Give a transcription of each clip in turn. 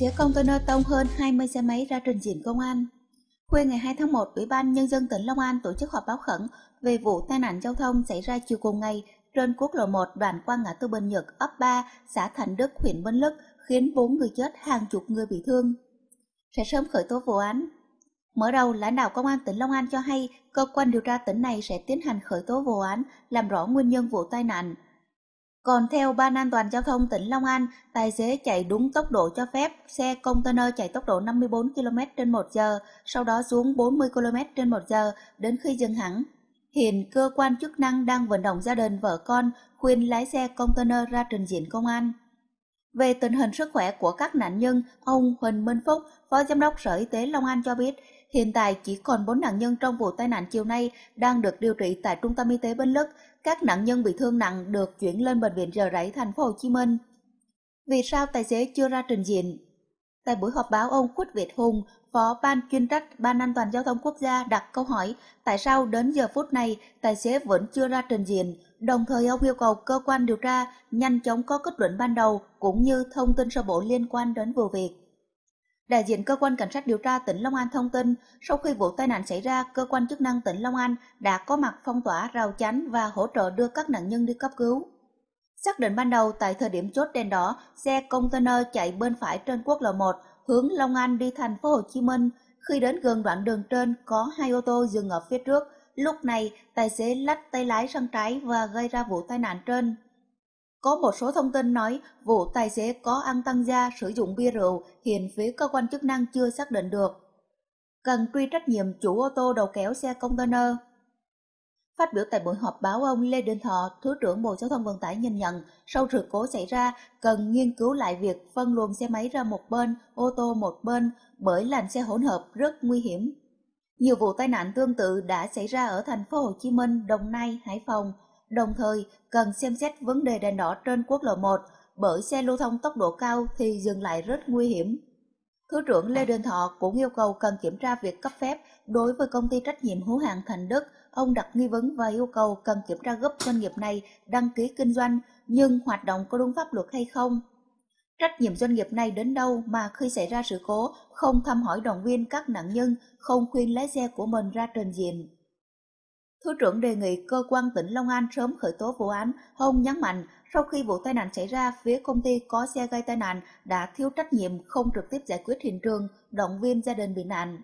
xế container tông hơn 20 xe máy ra trình diện công an. Khuya ngày 2 tháng 1, Ủy ban Nhân dân tỉnh Long An tổ chức họp báo khẩn về vụ tai nạn giao thông xảy ra chiều cùng ngày trên quốc lộ 1 đoạn qua ngã tư Bình Nhật, ấp 3, xã Thành Đức, huyện Bến Lức, khiến 4 người chết, hàng chục người bị thương. Sẽ sớm khởi tố vụ án. Mở đầu, lãnh đạo công an tỉnh Long An cho hay cơ quan điều tra tỉnh này sẽ tiến hành khởi tố vụ án, làm rõ nguyên nhân vụ tai nạn, còn theo Ban An toàn giao thông tỉnh Long An, tài xế chạy đúng tốc độ cho phép, xe container chạy tốc độ 54 km trên 1 giờ, sau đó xuống 40 km trên 1 giờ đến khi dừng hẳn. Hiện cơ quan chức năng đang vận động gia đình vợ con khuyên lái xe container ra trình diện công an. Về tình hình sức khỏe của các nạn nhân, ông Huỳnh Minh Phúc, Phó Giám đốc Sở Y tế Long An cho biết, hiện tại chỉ còn 4 nạn nhân trong vụ tai nạn chiều nay đang được điều trị tại Trung tâm Y tế Bến Lức, các nạn nhân bị thương nặng được chuyển lên bệnh viện Chợ Rẫy thành phố Hồ Chí Minh. Vì sao tài xế chưa ra trình diện? Tại buổi họp báo ông Khuất Việt Hùng, Phó Ban chuyên trách Ban An toàn giao thông quốc gia đặt câu hỏi tại sao đến giờ phút này tài xế vẫn chưa ra trình diện, đồng thời ông yêu cầu cơ quan điều tra nhanh chóng có kết luận ban đầu cũng như thông tin sơ bộ liên quan đến vụ việc. Đại diện cơ quan cảnh sát điều tra tỉnh Long An thông tin, sau khi vụ tai nạn xảy ra, cơ quan chức năng tỉnh Long An đã có mặt phong tỏa rào chắn và hỗ trợ đưa các nạn nhân đi cấp cứu. Xác định ban đầu tại thời điểm chốt đèn đỏ, xe container chạy bên phải trên quốc lộ 1 hướng Long An đi thành phố Hồ Chí Minh. Khi đến gần đoạn đường trên có hai ô tô dừng ở phía trước. Lúc này, tài xế lách tay lái sang trái và gây ra vụ tai nạn trên. Có một số thông tin nói vụ tài xế có ăn tăng gia sử dụng bia rượu hiện phía cơ quan chức năng chưa xác định được. Cần truy trách nhiệm chủ ô tô đầu kéo xe container. Phát biểu tại buổi họp báo ông Lê Đình Thọ, Thứ trưởng Bộ Giao thông Vận tải nhìn nhận, sau sự cố xảy ra, cần nghiên cứu lại việc phân luồng xe máy ra một bên, ô tô một bên, bởi làn xe hỗn hợp rất nguy hiểm. Nhiều vụ tai nạn tương tự đã xảy ra ở thành phố Hồ Chí Minh, Đồng Nai, Hải Phòng – Đồng thời, cần xem xét vấn đề đèn đỏ trên quốc lộ 1 bởi xe lưu thông tốc độ cao thì dừng lại rất nguy hiểm. Thứ trưởng Lê Đình Thọ cũng yêu cầu cần kiểm tra việc cấp phép đối với công ty trách nhiệm hữu hạn Thành Đức. Ông đặt nghi vấn và yêu cầu cần kiểm tra gấp doanh nghiệp này đăng ký kinh doanh nhưng hoạt động có đúng pháp luật hay không. Trách nhiệm doanh nghiệp này đến đâu mà khi xảy ra sự cố không thăm hỏi động viên các nạn nhân, không khuyên lái xe của mình ra trình diện. Thứ trưởng đề nghị cơ quan tỉnh Long An sớm khởi tố vụ án. Hồng nhấn mạnh, sau khi vụ tai nạn xảy ra, phía công ty có xe gây tai nạn đã thiếu trách nhiệm không trực tiếp giải quyết hiện trường, động viên gia đình bị nạn.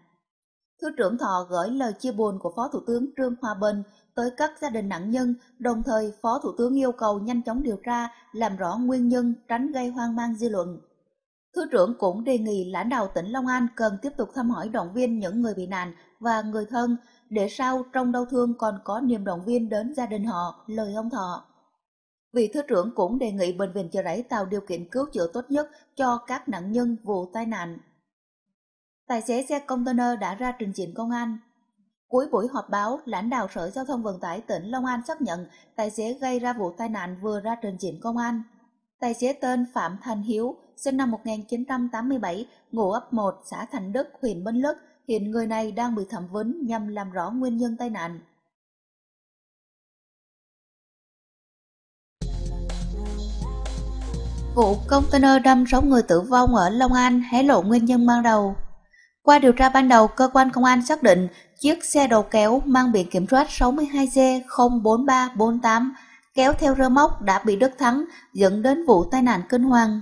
Thứ trưởng Thọ gửi lời chia buồn của Phó Thủ tướng Trương Hòa Bình tới các gia đình nạn nhân, đồng thời Phó Thủ tướng yêu cầu nhanh chóng điều tra, làm rõ nguyên nhân, tránh gây hoang mang dư luận. Thứ trưởng cũng đề nghị lãnh đạo tỉnh Long An cần tiếp tục thăm hỏi động viên những người bị nạn và người thân, để sau trong đau thương còn có niềm động viên đến gia đình họ, lời ông Thọ. Vị thứ trưởng cũng đề nghị bệnh viện chợ rẫy tạo điều kiện cứu chữa tốt nhất cho các nạn nhân vụ tai nạn. Tài xế xe container đã ra trình diện công an. Cuối buổi họp báo, lãnh đạo Sở Giao thông Vận tải tỉnh Long An xác nhận tài xế gây ra vụ tai nạn vừa ra trình diện công an. Tài xế tên Phạm Thành Hiếu, sinh năm 1987, ngụ ấp 1, xã Thành Đức, huyện Bến Lức, Hiện người này đang bị thẩm vấn nhằm làm rõ nguyên nhân tai nạn. Vụ container đâm 6 người tử vong ở Long An hé lộ nguyên nhân ban đầu. Qua điều tra ban đầu, cơ quan công an xác định chiếc xe đầu kéo mang biển kiểm soát 62C04348 kéo theo rơ móc đã bị đứt thắng dẫn đến vụ tai nạn kinh hoàng.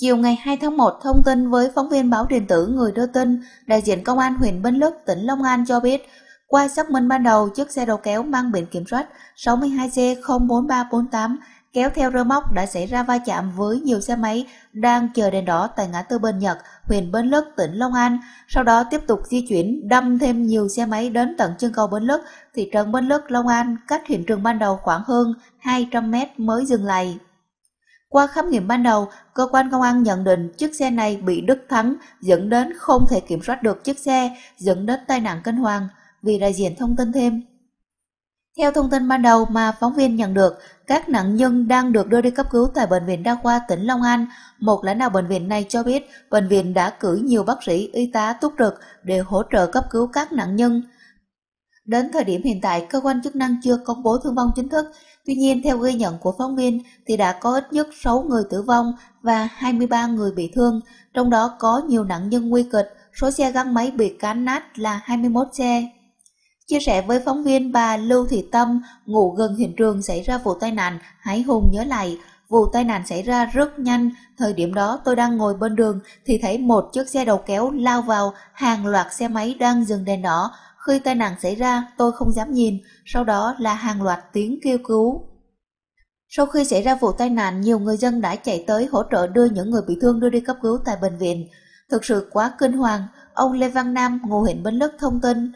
Chiều ngày 2 tháng 1, thông tin với phóng viên báo điện tử Người đưa tin, đại diện công an huyện Bến Lức, tỉnh Long An cho biết, qua xác minh ban đầu, chiếc xe đầu kéo mang biển kiểm soát 62C04348 kéo theo rơ móc đã xảy ra va chạm với nhiều xe máy đang chờ đèn đỏ tại ngã tư Bình Nhật, huyện Bến Lức, tỉnh Long An, sau đó tiếp tục di chuyển đâm thêm nhiều xe máy đến tận chân cầu Bến Lức, thị trấn Bến Lức, Long An, cách hiện trường ban đầu khoảng hơn 200 m mới dừng lại. Qua khám nghiệm ban đầu, cơ quan công an nhận định chiếc xe này bị đứt Thắng dẫn đến không thể kiểm soát được chiếc xe, dẫn đến tai nạn kinh hoàng, vì đại diện thông tin thêm. Theo thông tin ban đầu mà phóng viên nhận được, các nạn nhân đang được đưa đi cấp cứu tại Bệnh viện Đa khoa tỉnh Long An. Một lãnh đạo bệnh viện này cho biết bệnh viện đã cử nhiều bác sĩ, y tá túc trực để hỗ trợ cấp cứu các nạn nhân. Đến thời điểm hiện tại, cơ quan chức năng chưa công bố thương vong chính thức, Tuy nhiên, theo ghi nhận của phóng viên thì đã có ít nhất 6 người tử vong và 23 người bị thương, trong đó có nhiều nạn nhân nguy kịch, số xe gắn máy bị cán nát là 21 xe. Chia sẻ với phóng viên bà Lưu Thị Tâm, ngủ gần hiện trường xảy ra vụ tai nạn, hãy hùng nhớ lại, vụ tai nạn xảy ra rất nhanh, thời điểm đó tôi đang ngồi bên đường thì thấy một chiếc xe đầu kéo lao vào hàng loạt xe máy đang dừng đèn đỏ, khi tai nạn xảy ra, tôi không dám nhìn, sau đó là hàng loạt tiếng kêu cứu. Sau khi xảy ra vụ tai nạn, nhiều người dân đã chạy tới hỗ trợ đưa những người bị thương đưa đi cấp cứu tại bệnh viện. Thực sự quá kinh hoàng, ông Lê Văn Nam, ngụ huyện Bến Lức thông tin.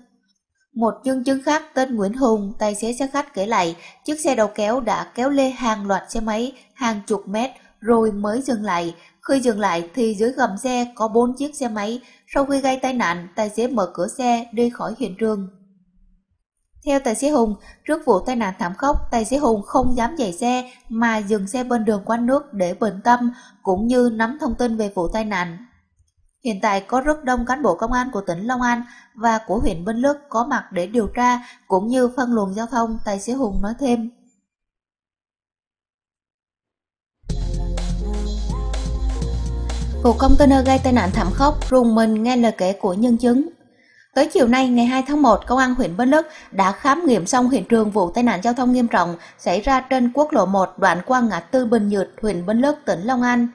Một nhân chứng khác tên Nguyễn Hùng, tài xế xe khách kể lại, chiếc xe đầu kéo đã kéo lê hàng loạt xe máy hàng chục mét rồi mới dừng lại, khi dừng lại thì dưới gầm xe có bốn chiếc xe máy. Sau khi gây tai nạn, tài xế mở cửa xe đi khỏi hiện trường. Theo tài xế Hùng, trước vụ tai nạn thảm khốc, tài xế Hùng không dám dạy xe mà dừng xe bên đường quanh nước để bình tâm cũng như nắm thông tin về vụ tai nạn. Hiện tại có rất đông cán bộ công an của tỉnh Long An và của huyện Bến Lức có mặt để điều tra cũng như phân luồng giao thông, tài xế Hùng nói thêm. Vụ container gây tai nạn thảm khốc rùng mình nghe lời kể của nhân chứng. Tới chiều nay, ngày 2 tháng 1, Công an huyện Bến Lức đã khám nghiệm xong hiện trường vụ tai nạn giao thông nghiêm trọng xảy ra trên quốc lộ 1 đoạn qua ngã tư Bình Nhược, huyện Bến Lức, tỉnh Long An.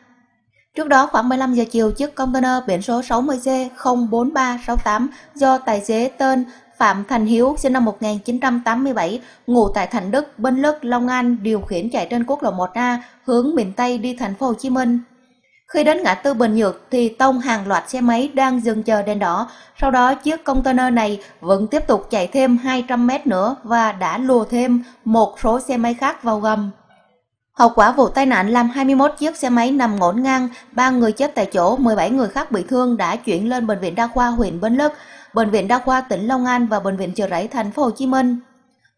Trước đó khoảng 15 giờ chiều, chiếc container biển số 60C04368 do tài xế tên Phạm Thành Hiếu sinh năm 1987, ngụ tại Thành Đức, Bến Lức, Long An điều khiển chạy trên quốc lộ 1A hướng miền Tây đi thành phố Hồ Chí Minh. Khi đến ngã tư Bình Nhược thì tông hàng loạt xe máy đang dừng chờ đèn đỏ, sau đó chiếc container này vẫn tiếp tục chạy thêm 200 m nữa và đã lùa thêm một số xe máy khác vào gầm. Hậu quả vụ tai nạn làm 21 chiếc xe máy nằm ngổn ngang, 3 người chết tại chỗ, 17 người khác bị thương đã chuyển lên bệnh viện đa khoa huyện Bến Lức, bệnh viện đa khoa tỉnh Long An và bệnh viện Chợ Rẫy thành phố Hồ Chí Minh.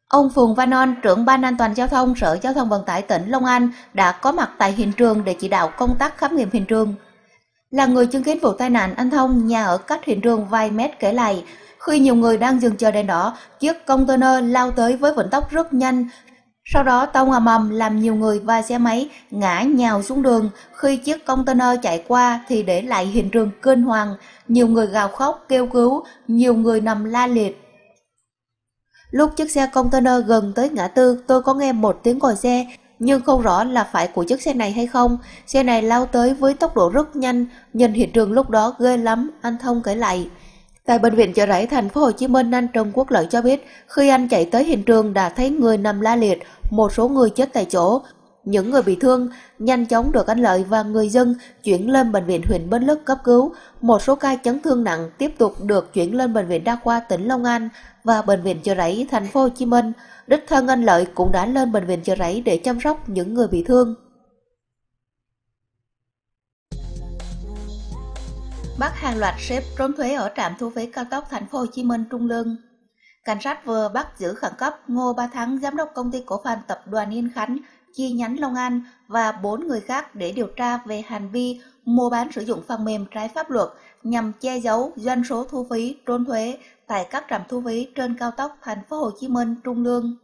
Ông Phùng Văn Non, trưởng Ban An toàn Giao thông Sở Giao thông Vận tải tỉnh Long An đã có mặt tại hiện trường để chỉ đạo công tác khám nghiệm hiện trường. Là người chứng kiến vụ tai nạn, anh Thông nhà ở cách hiện trường vài mét kể lại, khi nhiều người đang dừng chờ đèn đỏ, chiếc container lao tới với vận tốc rất nhanh, sau đó tông ầm ầm làm nhiều người và xe máy ngã nhào xuống đường. Khi chiếc container chạy qua thì để lại hiện trường kinh hoàng, nhiều người gào khóc kêu cứu, nhiều người nằm la liệt Lúc chiếc xe container gần tới ngã tư, tôi có nghe một tiếng còi xe, nhưng không rõ là phải của chiếc xe này hay không. Xe này lao tới với tốc độ rất nhanh, nhìn hiện trường lúc đó ghê lắm, anh Thông kể lại. Tại bệnh viện chợ rẫy thành phố Hồ Chí Minh, anh Trần Quốc Lợi cho biết, khi anh chạy tới hiện trường đã thấy người nằm la liệt, một số người chết tại chỗ, những người bị thương nhanh chóng được anh Lợi và người dân chuyển lên bệnh viện huyện Bến Lức cấp cứu. Một số ca chấn thương nặng tiếp tục được chuyển lên bệnh viện đa khoa tỉnh Long An và bệnh viện Chợ Rẫy thành phố Hồ Chí Minh. Đích thân anh Lợi cũng đã lên bệnh viện Chợ Rẫy để chăm sóc những người bị thương. bắt hàng loạt xếp trốn thuế ở trạm thu phí cao tốc thành phố Hồ Chí Minh Trung Lương. Cảnh sát vừa bắt giữ khẩn cấp Ngô Ba Thắng, giám đốc công ty cổ phần tập đoàn Yên Khánh, chi nhánh Long An và 4 người khác để điều tra về hành vi mua bán sử dụng phần mềm trái pháp luật nhằm che giấu doanh số thu phí trốn thuế tại các trạm thu phí trên cao tốc thành phố Hồ Chí Minh Trung Lương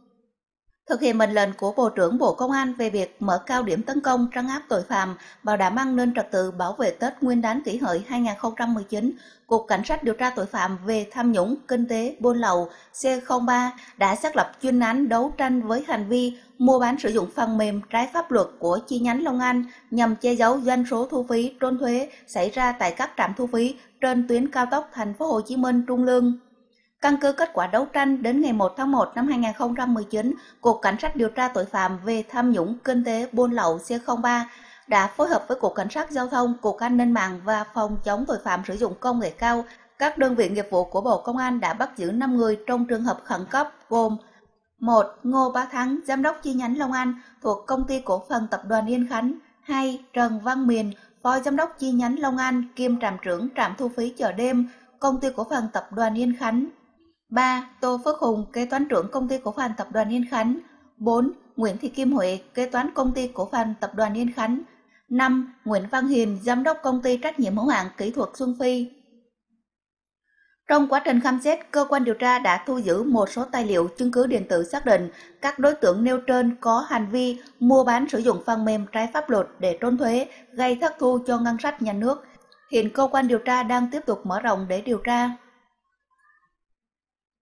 thực hiện mệnh lệnh của Bộ trưởng Bộ Công an về việc mở cao điểm tấn công trấn áp tội phạm, bảo đảm an ninh trật tự bảo vệ Tết Nguyên đán kỷ hợi 2019, Cục Cảnh sát điều tra tội phạm về tham nhũng, kinh tế, buôn lậu C03 đã xác lập chuyên án đấu tranh với hành vi mua bán sử dụng phần mềm trái pháp luật của chi nhánh Long An nhằm che giấu doanh số thu phí trốn thuế xảy ra tại các trạm thu phí trên tuyến cao tốc thành phố Hồ Chí Minh Trung Lương. Căn cứ kết quả đấu tranh đến ngày 1 tháng 1 năm 2019, Cục Cảnh sát điều tra tội phạm về tham nhũng kinh tế buôn lậu C03 đã phối hợp với Cục Cảnh sát Giao thông, Cục An ninh mạng và Phòng chống tội phạm sử dụng công nghệ cao, các đơn vị nghiệp vụ của Bộ Công an đã bắt giữ 5 người trong trường hợp khẩn cấp gồm 1. Ngô Bá Thắng, Giám đốc chi nhánh Long An thuộc Công ty Cổ phần Tập đoàn Yên Khánh 2. Trần Văn Miền, Phó Giám đốc chi nhánh Long An kiêm trạm trưởng trạm thu phí chợ đêm Công ty Cổ phần Tập đoàn Yên Khánh 3. Tô Phước Hùng, kế toán trưởng công ty cổ phần tập đoàn Yên Khánh. 4. Nguyễn Thị Kim Huệ, kế toán công ty cổ phần tập đoàn Yên Khánh. 5. Nguyễn Văn Hiền, giám đốc công ty trách nhiệm hữu hạn kỹ thuật Xuân Phi. Trong quá trình khám xét, cơ quan điều tra đã thu giữ một số tài liệu chứng cứ điện tử xác định các đối tượng nêu trên có hành vi mua bán sử dụng phần mềm trái pháp luật để trốn thuế, gây thất thu cho ngân sách nhà nước. Hiện cơ quan điều tra đang tiếp tục mở rộng để điều tra.